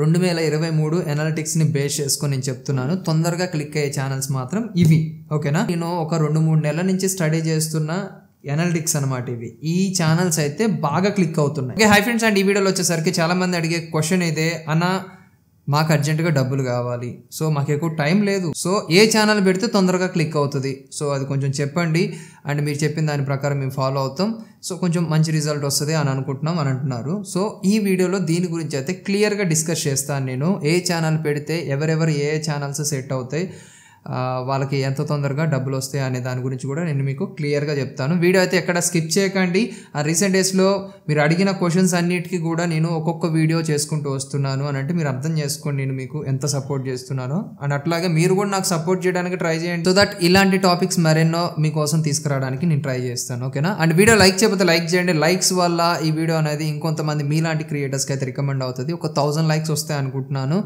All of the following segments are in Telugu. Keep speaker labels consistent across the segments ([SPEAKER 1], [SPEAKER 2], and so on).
[SPEAKER 1] రెండు వేల ఇరవై మూడు ఎనాలిటిక్స్ని బేస్ చేసుకొని నేను చెప్తున్నాను తొందరగా క్లిక్ అయ్యే ఛానల్స్ మాత్రం ఇవి ఓకేనా నేను ఒక రెండు మూడు నెలల నుంచి స్టడీ చేస్తున్న ఎనాలిటిక్స్ అనమాట ఇవి ఈ ఛానల్స్ అయితే బాగా క్లిక్ అవుతున్నాయి హై ఫ్రెండ్స్ అండ్ ఈ వీడియోలో వచ్చేసరికి చాలామంది అడిగే క్వశ్చన్ అయితే అన్న మాకు అర్జెంటుగా డబ్బులు కావాలి సో మాకు ఎక్కువ టైం లేదు సో ఏ ఛానల్ పెడితే తొందరగా క్లిక్ అవుతుంది సో అది కొంచెం చెప్పండి అండ్ మీరు చెప్పిన దాని ప్రకారం మేము ఫాలో అవుతాం సో కొంచెం మంచి రిజల్ట్ వస్తుంది అని అనుకుంటున్నాం అని అంటున్నారు సో ఈ వీడియోలో దీని గురించి అయితే క్లియర్గా డిస్కస్ చేస్తాను నేను ఏ ఛానల్ పెడితే ఎవరెవరు ఏ ఛానల్స్ సెట్ అవుతాయి వాళ్ళకి ఎంత తొందరగా డబ్బులు వస్తాయి అనే దాని గురించి కూడా నేను మీకు క్లియర్గా చెప్తాను వీడియో అయితే ఎక్కడ స్కిప్ చేయకండి ఆ రీసెంట్ డేస్లో మీరు అడిగిన క్వశ్చన్స్ అన్నిటికీ కూడా నేను ఒక్కొక్క వీడియో చేసుకుంటూ వస్తున్నాను అని అంటే మీరు అర్థం చేసుకోండి నేను మీకు ఎంత సపోర్ట్ చేస్తున్నానో అండ్ అట్లాగే మీరు కూడా నాకు సపోర్ట్ చేయడానికి ట్రై చేయండి సో దట్ ఇలాంటి టాపిక్స్ మరెన్నో మీకోసం తీసుకురావడానికి నేను ట్రై చేస్తాను ఓకేనా అండ్ వీడియో లైక్ చేయబోతే లైక్ చేయండి లైక్స్ వల్ల ఈ వీడియో అనేది ఇంకొంతమంది మీలాంటి క్రియేటర్స్కి అయితే రికమెండ్ అవుతుంది ఒక థౌజండ్ లైక్స్ వస్తాయి అనుకుంటున్నాను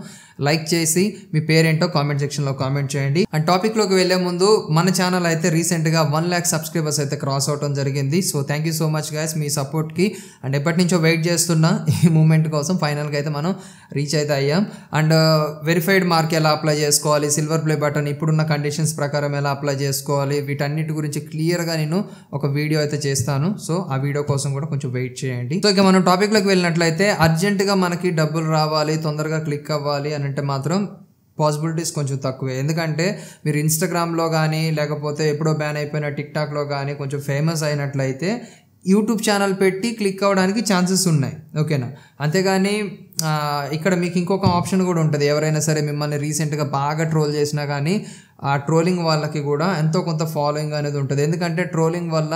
[SPEAKER 1] లైక్ చేసి మీ పేరేంటో కామెంట్ సెక్షన్లో కామెంట్ చేయండి అండ్ టాపిక్లోకి వెళ్ళే ముందు మన ఛానల్ అయితే రీసెంట్గా వన్ ల్యాక్ సబ్స్క్రైబర్స్ అయితే క్రాస్ అవటం జరిగింది so thank you so much guys మీ సపోర్ట్కి అండ్ ఎప్పటి నుంచో వెయిట్ చేస్తున్న ఈ మూమెంట్ కోసం ఫైనల్గా అయితే మనం రీచ్ అయితే అయ్యాం అండ్ వెరిఫైడ్ మార్క్ ఎలా అప్లై చేసుకోవాలి సిల్వర్ ప్లే బటన్ ఇప్పుడున్న కండిషన్స్ ప్రకారం ఎలా అప్లై చేసుకోవాలి వీటన్నిటి గురించి క్లియర్గా నేను ఒక వీడియో అయితే చేస్తాను సో ఆ వీడియో కోసం కూడా కొంచెం వెయిట్ చేయండి సో ఇక మనం టాపిక్లోకి వెళ్ళినట్లయితే అర్జెంటుగా మనకి డబ్బులు రావాలి తొందరగా క్లిక్ అవ్వాలి అని అంటే మాత్రం పాసిబిలిటీస్ కొంచెం తక్కువే ఎందుకంటే మీరు ఇన్స్టాగ్రామ్లో కానీ లేకపోతే ఎప్పుడో బ్యాన్ అయిపోయిన టిక్టాక్లో కానీ కొంచెం ఫేమస్ అయినట్లయితే యూట్యూబ్ ఛానల్ పెట్టి క్లిక్ అవ్వడానికి ఛాన్సెస్ ఉన్నాయి ఓకేనా అంతేగాని ఇక్కడ మీకు ఇంకొక ఆప్షన్ కూడా ఉంటుంది ఎవరైనా సరే మిమ్మల్ని రీసెంట్గా బాగా ట్రోల్ చేసినా కానీ ఆ ట్రోలింగ్ వాళ్ళకి కూడా ఎంతో కొంత ఫాలోయింగ్ అనేది ఉంటుంది ఎందుకంటే ట్రోలింగ్ వల్ల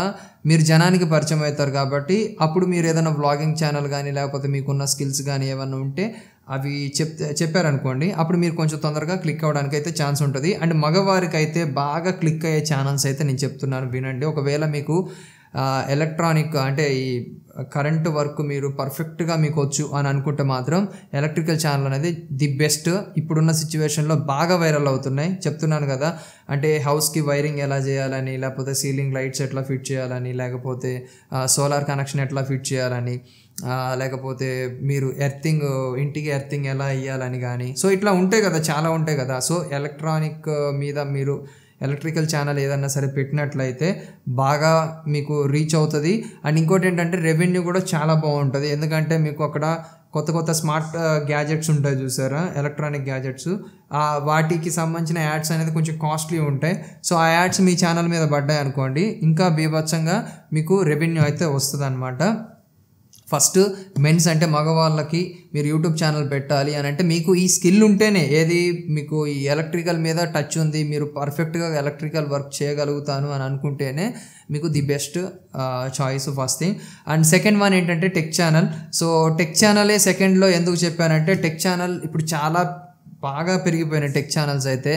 [SPEAKER 1] మీరు జనానికి పరిచయం అవుతారు కాబట్టి అప్పుడు మీరు ఏదైనా వ్లాగింగ్ ఛానల్ కానీ లేకపోతే మీకున్న స్కిల్స్ కానీ ఏమైనా ఉంటే అవి చెప్తే చెప్పారనుకోండి అప్పుడు మీరు కొంచెం తొందరగా క్లిక్ అవ్వడానికి అయితే ఛాన్స్ ఉంటుంది అండ్ మగవారికి అయితే బాగా క్లిక్ అయ్యే ఛానల్స్ అయితే నేను చెప్తున్నాను వినండి ఒకవేళ మీకు ఎలక్ట్రానిక్ అంటే ఈ కరెంట్ వర్క్ మీరు పర్ఫెక్ట్గా మీకు వచ్చు అని అనుకుంటే మాత్రం ఎలక్ట్రికల్ ఛానల్ అనేది ది బెస్ట్ ఇప్పుడున్న సిచ్యువేషన్లో బాగా వైరల్ అవుతున్నాయి చెప్తున్నాను కదా అంటే హౌస్కి వైరింగ్ ఎలా చేయాలని లేకపోతే సీలింగ్ లైట్స్ ఎట్లా ఫిట్ చేయాలని లేకపోతే సోలార్ కనెక్షన్ ఎట్లా ఫిట్ చేయాలని లేకపోతే మీరు ఎర్తింగ్ ఇంటికి ఎర్తింగ్ ఎలా ఇవ్వాలని కానీ సో ఇట్లా ఉంటాయి కదా చాలా ఉంటాయి కదా సో ఎలక్ట్రానిక్ మీద మీరు ఎలక్ట్రికల్ ఛానల్ ఏదన్నా సరే పెట్టినట్లయితే బాగా మీకు రీచ్ అవుతుంది అండ్ ఇంకోటి ఏంటంటే రెవెన్యూ కూడా చాలా బాగుంటుంది ఎందుకంటే మీకు అక్కడ కొత్త కొత్త స్మార్ట్ గ్యాజెట్స్ ఉంటాయి చూసారా ఎలక్ట్రానిక్ గ్యాజెట్స్ వాటికి సంబంధించిన యాడ్స్ అనేది కొంచెం కాస్ట్లీ ఉంటాయి సో ఆ యాడ్స్ మీ ఛానల్ మీద పడ్డాయి అనుకోండి ఇంకా బీభత్సంగా మీకు రెవెన్యూ అయితే వస్తుంది ఫస్ట్ మెన్స్ అంటే మగవాళ్ళకి మీరు యూట్యూబ్ ఛానల్ పెట్టాలి అని అంటే మీకు ఈ స్కిల్ ఉంటేనే ఏది మీకు ఈ ఎలక్ట్రికల్ మీద టచ్ ఉంది మీరు పర్ఫెక్ట్గా ఎలక్ట్రికల్ వర్క్ చేయగలుగుతాను అని అనుకుంటేనే మీకు the best choice first thing and second one ఏంటంటే టెక్ ఛానల్ సో టెక్ ఛానలే సెకండ్లో ఎందుకు చెప్పానంటే టెక్ ఛానల్ ఇప్పుడు చాలా బాగా పెరిగిపోయినాయి టెక్ ఛానల్స్ అయితే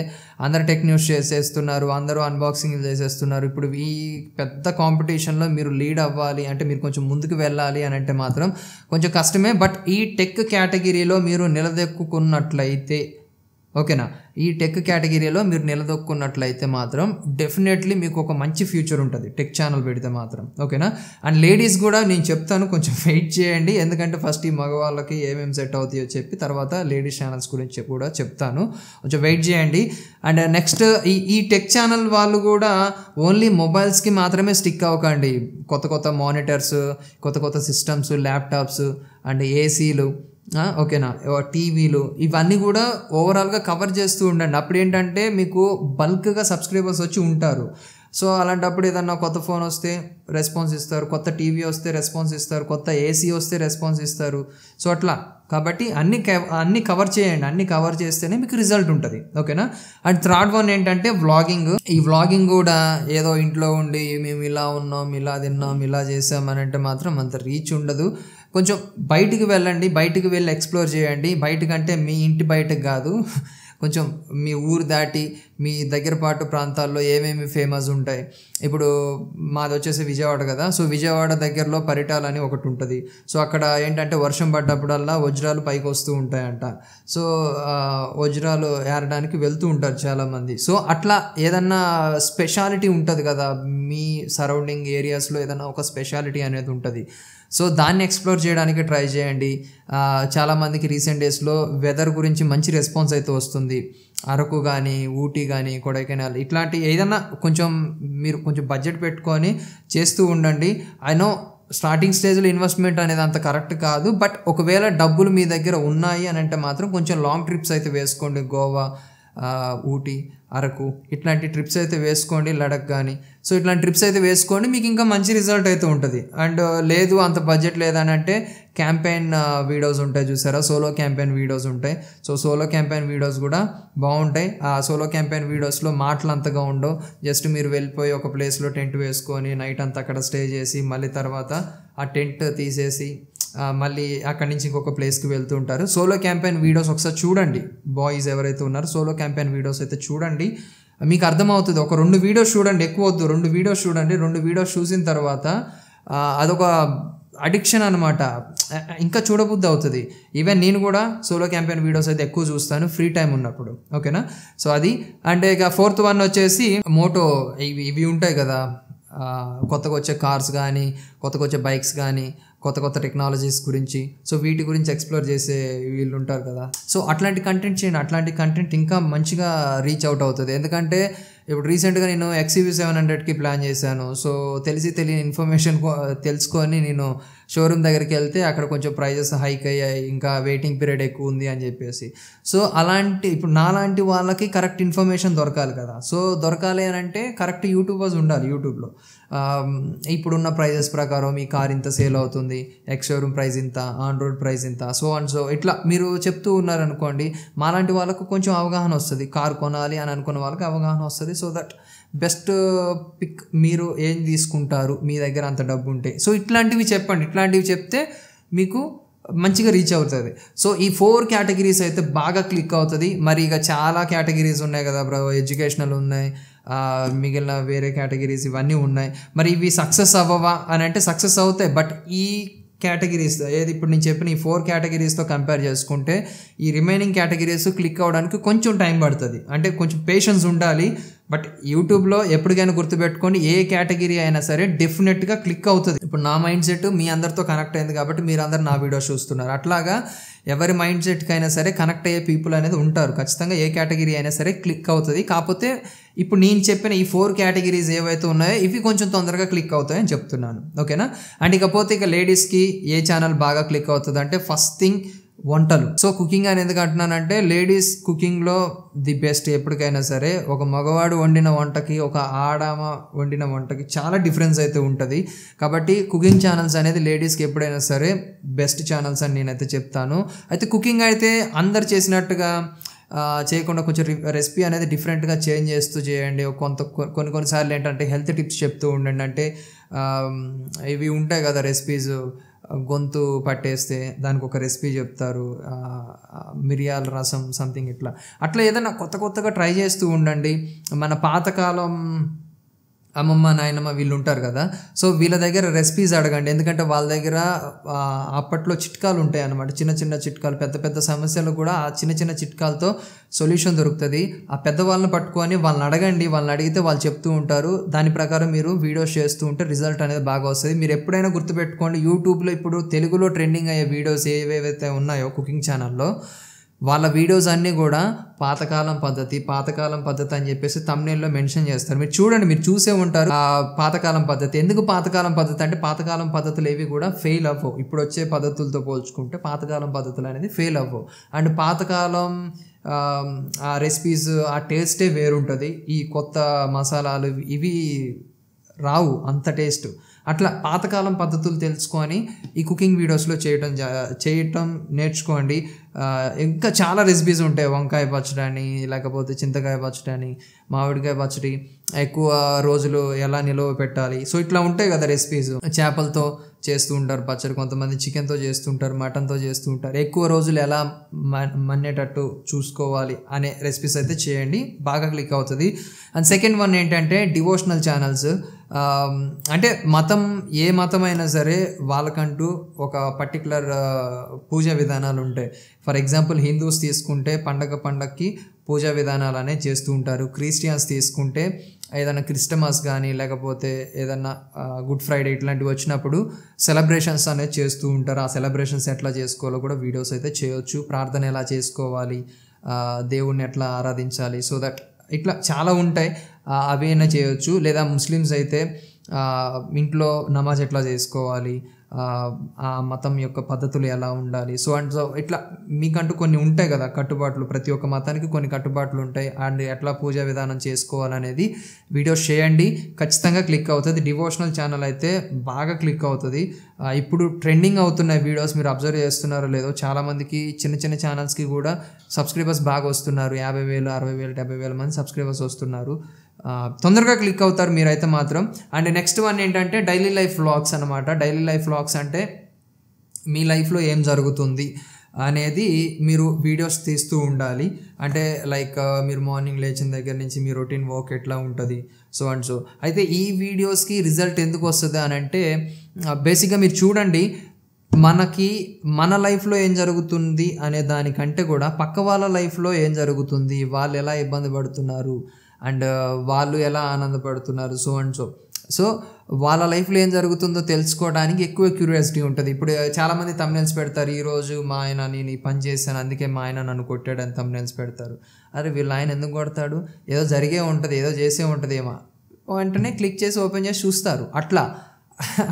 [SPEAKER 1] అందరు టెక్ న్యూస్ చేసేస్తున్నారు అందరూ అన్బాక్సింగ్ చేసేస్తున్నారు ఇప్పుడు ఈ పెద్ద కాంపిటీషన్లో మీరు లీడ్ అవ్వాలి అంటే మీరు కొంచెం ముందుకు వెళ్ళాలి అని అంటే మాత్రం కొంచెం కష్టమే బట్ ఈ టెక్ కేటగిరీలో మీరు నిలదొక్కున్నట్లయితే ఓకేనా ఈ టెక్ కేటగిరీలో మీరు నిలదొక్కున్నట్లయితే మాత్రం డెఫినెట్లీ మీకు ఒక మంచి ఫ్యూచర్ ఉంటుంది టెక్ ఛానల్ పెడితే మాత్రం ఓకేనా అండ్ లేడీస్ కూడా నేను చెప్తాను కొంచెం వెయిట్ చేయండి ఎందుకంటే ఫస్ట్ ఈ మగవాళ్ళకి ఏమేమి సెట్ అవుతాయో చెప్పి తర్వాత లేడీస్ ఛానల్స్ గురించి కూడా చెప్తాను కొంచెం వెయిట్ చేయండి అండ్ నెక్స్ట్ ఈ ఈ టెక్ ఛానల్ వాళ్ళు కూడా ఓన్లీ మొబైల్స్కి మాత్రమే స్టిక్ అవ్వకండి కొత్త కొత్త మానిటర్స్ కొత్త కొత్త సిస్టమ్స్ ల్యాప్టాప్స్ అండ్ ఏసీలు ఓకేనా టీవీలు ఇవన్నీ కూడా ఓవరాల్గా కవర్ చేస్తూ ఉండండి అప్పుడు ఏంటంటే మీకు బల్క్గా సబ్స్క్రైబర్స్ వచ్చి ఉంటారు సో అలాంటప్పుడు ఏదన్నా కొత్త ఫోన్ వస్తే రెస్పాన్స్ ఇస్తారు కొత్త టీవీ వస్తే రెస్పాన్స్ ఇస్తారు కొత్త ఏసీ వస్తే రెస్పాన్స్ ఇస్తారు సో అట్లా కాబట్టి అన్ని అన్ని కవర్ చేయండి అన్ని కవర్ చేస్తేనే మీకు రిజల్ట్ ఉంటుంది ఓకేనా అండ్ థర్డ్ వన్ ఏంటంటే వ్లాగింగ్ ఈ వ్లాగింగ్ కూడా ఏదో ఇంట్లో ఉండి మేము ఇలా ఉన్నాం ఇలా తిన్నాం ఇలా చేసాం అని అంటే మాత్రం అంత రీచ్ ఉండదు కొంచెం బయటికి వెళ్ళండి బయటికి వెళ్ళి ఎక్స్ప్లోర్ చేయండి బయటకంటే మీ ఇంటి బయటకు కాదు కొంచెం మీ ఊరు దాటి మీ దగ్గర పాటు ప్రాంతాల్లో ఏమేమి ఫేమస్ ఉంటాయి ఇప్పుడు మాది వచ్చేసి విజయవాడ కదా సో విజయవాడ దగ్గరలో పరిటాల అని ఒకటి ఉంటుంది సో అక్కడ ఏంటంటే వర్షం పడ్డప్పుడల్లా వజ్రాలు పైకి వస్తూ ఉంటాయంట సో వజ్రాలు ఏరడానికి వెళ్తూ ఉంటారు చాలామంది సో అట్లా ఏదన్నా స్పెషాలిటీ ఉంటుంది కదా మీ సరౌండింగ్ ఏరియాస్లో ఏదైనా ఒక స్పెషాలిటీ అనేది ఉంటుంది సో దాన్ని ఎక్స్ప్లోర్ చేయడానికి ట్రై చేయండి చాలామందికి రీసెంట్ డేస్లో వెదర్ గురించి మంచి రెస్పాన్స్ అయితే వస్తుంది అరకు కానీ ఊటీ కానీ కొడైకెనాల్ ఇట్లాంటి ఏదన్నా కొంచెం మీరు కొంచెం బడ్జెట్ పెట్టుకొని చేస్తూ ఉండండి ఐ నో స్టార్టింగ్ స్టేజ్లో ఇన్వెస్ట్మెంట్ అనేది అంత కరెక్ట్ కాదు బట్ ఒకవేళ డబ్బులు మీ దగ్గర ఉన్నాయి అని అంటే మాత్రం కొంచెం లాంగ్ ట్రిప్స్ అయితే వేసుకోండి గోవా ఊటీ అరకు ఇట్లాంటి ట్రిప్స్ అయితే వేసుకోండి లడక్ కానీ సో ఇట్లాంటి ట్రిప్స్ అయితే వేసుకోండి మీకు ఇంకా మంచి రిజల్ట్ అయితే ఉంటుంది అండ్ లేదు అంత బడ్జెట్ లేదని అంటే క్యాంపెయిన్ వీడియోస్ ఉంటాయి చూసారా సోలో క్యాంపెయిన్ వీడియోస్ ఉంటాయి సో సోలో క్యాంపెయిన్ వీడియోస్ కూడా బాగుంటాయి ఆ సోలో క్యాంపెయిన్ వీడియోస్లో మాటలు అంతగా ఉండవు జస్ట్ మీరు వెళ్ళిపోయి ఒక ప్లేస్లో టెంట్ వేసుకొని నైట్ అంతా అక్కడ స్టే చేసి మళ్ళీ తర్వాత ఆ టెంట్ తీసేసి మళ్ళీ అక్కడి నుంచి ఇంకొక ప్లేస్కి వెళ్తూ ఉంటారు సోలో క్యాంపెయిన్ వీడియోస్ ఒకసారి చూడండి బాయ్స్ ఎవరైతే ఉన్నారో సోలో క్యాంపెయిన్ వీడియోస్ అయితే చూడండి మీకు అర్థమవుతుంది ఒక రెండు వీడియోస్ చూడండి ఎక్కువ వద్దు రెండు వీడియోస్ చూడండి రెండు వీడియోస్ చూసిన తర్వాత అదొక అడిక్షన్ అనమాట ఇంకా చూడబుద్ధి అవుతుంది ఈవెన్ నేను కూడా సోలో క్యాంపెయిన్ వీడియోస్ అయితే ఎక్కువ చూస్తాను ఫ్రీ టైం ఉన్నప్పుడు ఓకేనా సో అది అండ్ ఇక ఫోర్త్ వన్ వచ్చేసి మోటో ఇవి ఇవి ఉంటాయి కదా కొత్తగా వచ్చే కార్స్ కానీ కొత్తగా వచ్చే బైక్స్ కానీ కొత్త కొత్త టెక్నాలజీస్ గురించి సో వీటి గురించి ఎక్స్ప్లోర్ చేసే వీళ్ళు ఉంటారు కదా సో అట్లాంటి కంటెంట్ చేయండి అట్లాంటి కంటెంట్ ఇంకా మంచిగా రీచ్ అవుట్ అవుతుంది ఎందుకంటే ఇప్పుడు రీసెంట్గా నేను ఎక్సీవీ సెవెన్ హండ్రెడ్కి ప్లాన్ చేశాను సో తెలిసి తెలియని ఇన్ఫర్మేషన్ తెలుసుకొని నేను షోరూమ్ దగ్గరికి వెళ్తే అక్కడ కొంచెం ప్రైజెస్ హైక్ అయ్యాయి ఇంకా వెయిటింగ్ పీరియడ్ ఎక్కువ ఉంది అని చెప్పేసి సో అలాంటి ఇప్పుడు నాలాంటి వాళ్ళకి కరెక్ట్ ఇన్ఫర్మేషన్ దొరకాలి కదా సో దొరకాలి అని అంటే కరెక్ట్ యూట్యూబర్స్ ఉండాలి యూట్యూబ్లో ఇప్పుడున్న ప్రైజెస్ ప్రకారం ఈ కార్ ఇంత సేల్ అవుతుంది ఎక్స్ షోరూమ్ ప్రైస్ ఇంత ఆన్ రోడ్ ప్రైస్ ఇంత సో అండ్ సో ఇట్లా మీరు చెప్తూ ఉన్నారనుకోండి మాలాంటి వాళ్ళకు కొంచెం అవగాహన వస్తుంది కార్ కొనాలి అని అనుకున్న వాళ్ళకి అవగాహన వస్తుంది సో దట్ బెస్ట్ పిక్ మీరు ఏం తీసుకుంటారు మీ దగ్గర అంత డబ్బు ఉంటే సో ఇట్లాంటివి చెప్పండి ఇట్లాంటివి చెప్తే మీకు మంచిగా రీచ్ అవుతుంది సో ఈ ఫోర్ కేటగిరీస్ అయితే బాగా క్లిక్ అవుతుంది మరి ఇక చాలా కేటగిరీస్ ఉన్నాయి కదా బ్రో ఎడ్యుకేషనల్ ఉన్నాయి మిగిలిన వేరే కేటగిరీస్ ఇవన్నీ ఉన్నాయి మరి ఇవి సక్సెస్ అవ్వవా అని అంటే సక్సెస్ అవుతాయి బట్ ఈ కేటగిరీస్ ఏది ఇప్పుడు నేను చెప్పిన ఈ ఫోర్ కేటగిరీస్తో కంపేర్ చేసుకుంటే ఈ రిమైనింగ్ కేటగిరీస్ క్లిక్ అవ్వడానికి కొంచెం టైం పడుతుంది అంటే కొంచెం పేషెన్స్ ఉండాలి బట్ యూట్యూబ్లో ఎప్పటికైనా గుర్తుపెట్టుకొని ఏ కేటగిరీ అయినా సరే డెఫినెట్గా క్లిక్ అవుతుంది ఇప్పుడు నా మైండ్ సెట్ మీ అందరితో కనెక్ట్ అయింది కాబట్టి మీరు అందరు నా వీడియోస్ చూస్తున్నారు అట్లాగా ఎవరి మైండ్ సెట్కి అయినా సరే కనెక్ట్ అయ్యే పీపుల్ అనేది ఉంటారు ఖచ్చితంగా ఏ కేటగిరీ అయినా సరే క్లిక్ అవుతుంది కాకపోతే ఇప్పుడు నేను చెప్పిన ఈ ఫోర్ కేటగిరీస్ ఏవైతే ఉన్నాయో ఇవి కొంచెం తొందరగా క్లిక్ అవుతాయని చెప్తున్నాను ఓకేనా అండ్ ఇకపోతే ఇక లేడీస్కి ఏ ఛానల్ బాగా క్లిక్ అవుతుంది అంటే ఫస్ట్ థింగ్ వంటలు సో కుకింగ్ అని ఎందుకు అంటున్నానంటే లేడీస్ కుకింగ్లో ది బెస్ట్ ఎప్పటికైనా సరే ఒక మగవాడు వండిన వంటకి ఒక ఆడామ వండిన వంటకి చాలా డిఫరెన్స్ అయితే ఉంటుంది కాబట్టి కుకింగ్ ఛానల్స్ అనేది లేడీస్కి ఎప్పుడైనా సరే బెస్ట్ ఛానల్స్ అని నేనైతే చెప్తాను అయితే కుకింగ్ అయితే అందరు చేసినట్టుగా చేయకుండా కొంచెం రెసిపీ అనేది డిఫరెంట్గా చేంజ్ చేస్తూ చేయండి కొంత కొన్ని కొన్నిసార్లు ఏంటంటే హెల్త్ టిప్స్ చెప్తూ ఉండండి అంటే ఇవి ఉంటాయి కదా రెసిపీస్ గొంతు పట్టేస్తే దానికి ఒక రెసిపీ చెప్తారు మిరియాల రసం సంథింగ్ ఇట్లా అట్లా ఏదైనా కొత్త కొత్తగా ట్రై చేస్తూ ఉండండి మన పాతకాలం అమ్మమ్మ నాయనమ్మ వీళ్ళు ఉంటారు కదా సో వీళ్ళ దగ్గర రెసిపీస్ అడగండి ఎందుకంటే వాళ్ళ దగ్గర అప్పట్లో చిట్కాలు ఉంటాయి అన్నమాట చిన్న చిన్న చిట్కాలు పెద్ద పెద్ద సమస్యలు కూడా ఆ చిన్న చిన్న చిట్కాలతో సొల్యూషన్ దొరుకుతుంది ఆ పెద్దవాళ్ళని పట్టుకొని వాళ్ళని అడగండి వాళ్ళని అడిగితే వాళ్ళు చెప్తూ ఉంటారు దాని ప్రకారం మీరు వీడియోస్ చేస్తూ ఉంటే రిజల్ట్ అనేది బాగా వస్తుంది మీరు ఎప్పుడైనా గుర్తుపెట్టుకోండి యూట్యూబ్లో ఇప్పుడు తెలుగులో ట్రెండింగ్ అయ్యే వీడియోస్ ఏవేవైతే ఉన్నాయో కుకింగ్ ఛానల్లో వాళ్ళ వీడియోస్ అన్నీ కూడా పాతకాలం పద్ధతి పాతకాలం పద్ధతి అని చెప్పేసి తమ్నేల్లో మెన్షన్ చేస్తారు మీరు చూడండి మీరు చూసే ఉంటారు ఆ పాతకాలం పద్ధతి ఎందుకు పాతకాలం పద్ధతి అంటే పాతకాలం పద్ధతులు ఏవి కూడా ఫెయిల్ అవ్వవు ఇప్పుడు వచ్చే పద్ధతులతో పోల్చుకుంటే పాతకాలం పద్ధతులు అనేది ఫెయిల్ అవ్వవు అండ్ పాతకాలం ఆ రెసిపీస్ ఆ టేస్టే వేరుంటుంది ఈ కొత్త మసాలాలు ఇవి రావు అంత టేస్ట్ అట్లా పాతకాలం పద్ధతులు తెలుసుకొని ఈ కుకింగ్ వీడియోస్లో చేయటం చేయటం నేర్చుకోండి ఇంకా చాలా రెసిపీస్ ఉంటాయి వంకాయ పచ్చడి లేకపోతే చింతకాయ పచ్చడి మామిడికాయ పచ్చడి ఎక్కువ రోజులు ఎలా నిలువ పెట్టాలి సో ఇట్లా ఉంటాయి కదా రెసిపీస్ చేపలతో చేస్తూ ఉంటారు పచ్చడి కొంతమంది చికెన్తో చేస్తుంటారు మటన్తో చేస్తూ ఉంటారు ఎక్కువ రోజులు ఎలా మన్నేటట్టు చూసుకోవాలి అనే రెసిపీస్ అయితే చేయండి బాగా క్లిక్ అవుతుంది అండ్ సెకండ్ వన్ ఏంటంటే డివోషనల్ ఛానల్స్ అంటే మతం ఏ మతం అయినా సరే వాళ్ళకంటూ ఒక పర్టికులర్ పూజా విధానాలు ఉంటాయి ఫర్ ఎగ్జాంపుల్ హిందూస్ తీసుకుంటే పండగ పండగకి పూజా విధానాలు అనేవి చేస్తూ ఉంటారు క్రిస్టియన్స్ తీసుకుంటే ఏదైనా క్రిస్టమస్ కానీ లేకపోతే ఏదన్నా గుడ్ ఫ్రైడే ఇట్లాంటివి వచ్చినప్పుడు సెలబ్రేషన్స్ అనేది చేస్తూ ఉంటారు ఆ సెలబ్రేషన్స్ ఎట్లా చేసుకోవాలో కూడా వీడియోస్ అయితే చేయొచ్చు ప్రార్థన ఎలా చేసుకోవాలి దేవుణ్ణి ఎట్లా ఆరాధించాలి సో దట్ ఇట్లా చాలా ఉంటాయి అవి అయినా చేయొచ్చు లేదా ముస్లిమ్స్ అయితే ఇంట్లో నమాజ్ ఎట్లా చేసుకోవాలి ఆ మతం యొక్క పద్ధతులు ఎలా ఉండాలి సో అండ్ సో ఇట్లా మీకంటూ కొన్ని ఉంటాయి కదా కట్టుబాట్లు ప్రతి ఒక్క మతానికి కొన్ని కట్టుబాట్లు ఉంటాయి అండ్ ఎట్లా పూజా విధానం చేసుకోవాలనేది వీడియో చేయండి ఖచ్చితంగా క్లిక్ అవుతుంది డివోషనల్ ఛానల్ అయితే బాగా క్లిక్ అవుతుంది ఇప్పుడు ట్రెండింగ్ అవుతున్న వీడియోస్ మీరు అబ్జర్వ్ చేస్తున్నారో లేదో చాలామందికి చిన్న చిన్న ఛానల్స్కి కూడా సబ్స్క్రైబర్స్ బాగా వస్తున్నారు యాభై వేలు అరవై వేలు డెబ్బై వేల మంది సబ్స్క్రైబర్స్ వస్తున్నారు తొందరగా క్లిక్ అవుతారు మీరైతే మాత్రం అండ్ నెక్స్ట్ వన్ ఏంటంటే డైలీ లైఫ్ వ్లాగ్స్ అనమాట డైలీ లైఫ్ వ్లాగ్స్ అంటే మీ లైఫ్లో ఏం జరుగుతుంది అనేది మీరు వీడియోస్ తీస్తూ ఉండాలి అంటే లైక్ మీరు మార్నింగ్ లేచిన దగ్గర నుంచి మీ రొటీన్ వర్క్ ఎట్లా ఉంటుంది సో అండ్ సో అయితే ఈ వీడియోస్కి రిజల్ట్ ఎందుకు వస్తుంది అని అంటే బేసిక్గా మీరు చూడండి మనకి మన లైఫ్లో ఏం జరుగుతుంది అనే దానికంటే కూడా పక్క వాళ్ళ లైఫ్లో ఏం జరుగుతుంది వాళ్ళు ఎలా ఇబ్బంది పడుతున్నారు అండ్ వాళ్ళు ఎలా ఆనందపడుతున్నారు సో అండ్ సో సో వాళ్ళ లైఫ్లో ఏం జరుగుతుందో తెలుసుకోవడానికి ఎక్కువ క్యూరియాసిటీ ఉంటుంది ఇప్పుడు చాలామంది తమ్నెల్స్ పెడతారు ఈరోజు మా ఆయన నేను ఈ పని చేశాను అందుకే మా ఆయన నన్ను కొట్టాడని తమ్నెల్స్ పెడతారు అరే వీళ్ళు ఆయన ఎందుకు కొడతాడు ఏదో జరిగే ఉంటుంది ఏదో చేసే ఉంటుంది ఏమో వెంటనే క్లిక్ చేసి ఓపెన్ చేసి చూస్తారు అట్లా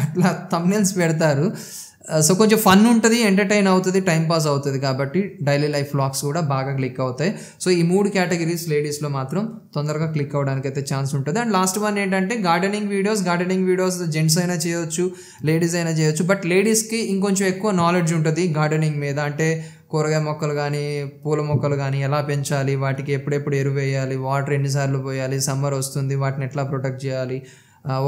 [SPEAKER 1] అట్లా తమ్నెల్స్ పెడతారు సో కొంచెం ఫన్ ఉంటుంది ఎంటర్టైన్ అవుతుంది టైం పాస్ అవుతుంది కాబట్టి డైలీ లైఫ్ వ్లాగ్స్ కూడా బాగా క్లిక్ అవుతాయి సో ఈ మూడు కేటగిరీస్ లేడీస్లో మాత్రం తొందరగా క్లిక్ అవ్వడానికి అయితే ఛాన్స్ ఉంటుంది అండ్ లాస్ట్ వన్ ఏంటంటే gardening videos gardening videos gents అయినా చేయొచ్చు లేడీస్ అయినా చేయొచ్చు బట్ లేడీస్కి ఇంకొంచెం ఎక్కువ నాలెడ్జ్ ఉంటుంది గార్డెనింగ్ మీద అంటే కూరగాయ మొక్కలు కానీ పూల మొక్కలు కానీ ఎలా పెంచాలి వాటికి ఎప్పుడెప్పుడు ఎరువు వేయాలి వాటర్ ఎన్నిసార్లు పోయాలి సమ్మర్ వస్తుంది వాటిని ఎట్లా ప్రొటెక్ట్ చేయాలి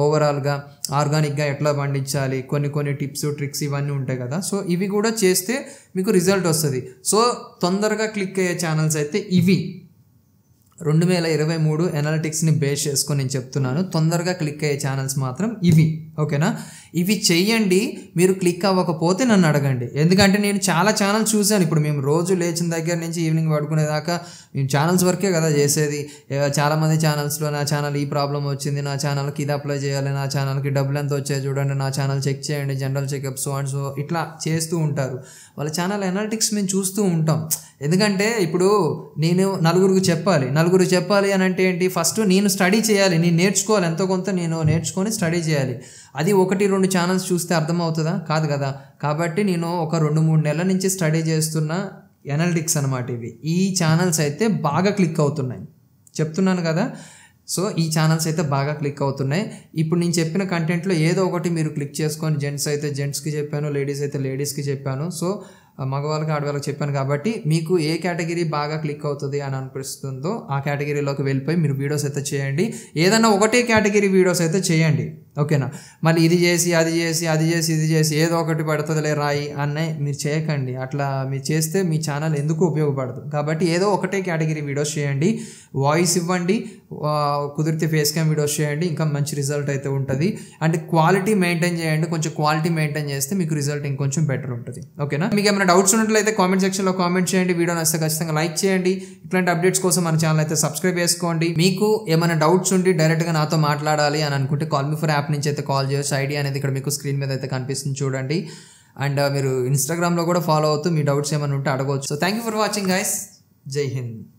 [SPEAKER 1] ఓవరాల్గా ఆర్గానిక్గా ఎట్లా పండించాలి కొన్ని కొన్ని టిప్స్ ట్రిక్స్ ఇవన్నీ ఉంటాయి కదా సో ఇవి కూడా చేస్తే మీకు రిజల్ట్ వస్తుంది సో తొందరగా క్లిక్ అయ్యే ఛానల్స్ అయితే ఇవి రెండు వేల ఇరవై మూడు ఎనాలిటిక్స్ని బేస్ చేసుకొని నేను చెప్తున్నాను తొందరగా క్లిక్ అయ్యే ఛానల్స్ మాత్రం ఇవి ఓకేనా ఇవి చెయ్యండి మీరు క్లిక్ అవ్వకపోతే నన్ను అడగండి ఎందుకంటే నేను చాలా ఛానల్స్ చూశాను ఇప్పుడు మేము రోజు లేచిన దగ్గర నుంచి ఈవినింగ్ పడుకునేదాకా మేము ఛానల్స్ వరకే కదా చేసేది చాలామంది ఛానల్స్లో నా ఛానల్ ఈ ప్రాబ్లం వచ్చింది నా ఛానల్కి ఇది అప్లై చేయాలి నా ఛానల్కి డబ్బులు ఎంత వచ్చాయి చూడండి నా ఛానల్ చెక్ చేయండి general checkup so and so ఇట్లా చేస్తూ ఉంటారు వాళ్ళ ఛానల్ అనాలిటిక్స్ మేము చూస్తూ ఉంటాం ఎందుకంటే ఇప్పుడు నేను నలుగురికి చెప్పాలి నలుగురు చెప్పాలి అని అంటే ఏంటి ఫస్ట్ నేను స్టడీ చేయాలి నేను నేర్చుకోవాలి ఎంతో కొంత నేను నేర్చుకొని స్టడీ చేయాలి అది ఒకటి రెండు ఛానల్స్ చూస్తే అర్థమవుతుందా కాదు కదా కాబట్టి నేను ఒక రెండు మూడు నెలల నుంచి స్టడీ చేస్తున్న ఎనలిటిక్స్ అనమాట ఇవి ఈ ఛానల్స్ అయితే బాగా క్లిక్ అవుతున్నాయి చెప్తున్నాను కదా సో ఈ ఛానల్స్ అయితే బాగా క్లిక్ అవుతున్నాయి ఇప్పుడు నేను చెప్పిన కంటెంట్లో ఏదో ఒకటి మీరు క్లిక్ చేసుకొని జెంట్స్ అయితే జెంట్స్కి చెప్పాను లేడీస్ అయితే లేడీస్కి చెప్పాను సో మగవాళ్ళకి ఆడవాళ్ళకి చెప్పాను కాబట్టి మీకు ఏ కేటగిరీ బాగా క్లిక్ అవుతుంది అని అనిపిస్తుందో ఆ కేటగిరీలోకి వెళ్ళిపోయి మీరు వీడియోస్ అయితే చేయండి ఏదైనా ఒకటే కేటగిరీ వీడియోస్ అయితే చేయండి ఓకేనా మళ్ళీ ఇది చేసి అది చేసి అది చేసి ఇది చేసి ఏదో ఒకటి పడుతుందిలే రాయి అనే మీరు చేయకండి అట్లా మీరు చేస్తే మీ ఛానల్ ఎందుకు ఉపయోగపడదు కాబట్టి ఏదో ఒకటే కేటగిరీ వీడియోస్ చేయండి వాయిస్ ఇవ్వండి కుదిరితే ఫేస్ క్యామ్ వీడియోస్ చేయండి ఇంకా మంచి రిజల్ట్ అయితే ఉంటుంది అండ్ క్వాలిటీ మెయింటైన్ చేయండి కొంచెం క్వాలిటీ మెయింటైన్ చేస్తే మీకు రిజల్ట్ ఇంకొంచెం బెటర్ ఉంటుంది ఓకేనా మీకు ఏమైనా డౌట్స్ ఉన్నట్లయితే కామెంట్ సెక్షన్లో కామెంట్ చేయండి వీడియో నచ్చితే ఖచ్చితంగా లైక్ చేయండి ఇట్లాంటి అప్డేట్స్ కోసం మన ఛానల్ అయితే సబ్స్క్రైబ్ చేసుకోండి మీకు ఏమైనా డౌట్స్ ఉండి డైరెక్ట్గా నాతో మాట్లాడాలి అని అనుకుంటే కాల్ మీ ఫర్ యాప్ నుంచి అయితే కాల్ చేయొచ్చు ఐడియా అనేది ఇక్కడ మీకు స్క్రీన్ మీద అయితే కనిపిస్తుంది చూడండి అండ్ uh, మీరు ఇన్స్టాగ్రామ్లో కూడా ఫాలో అవుతూ మీ డౌట్స్ ఏమైనా ఉంటే అడగవచ్చు so thank you for watching guys Jai Hind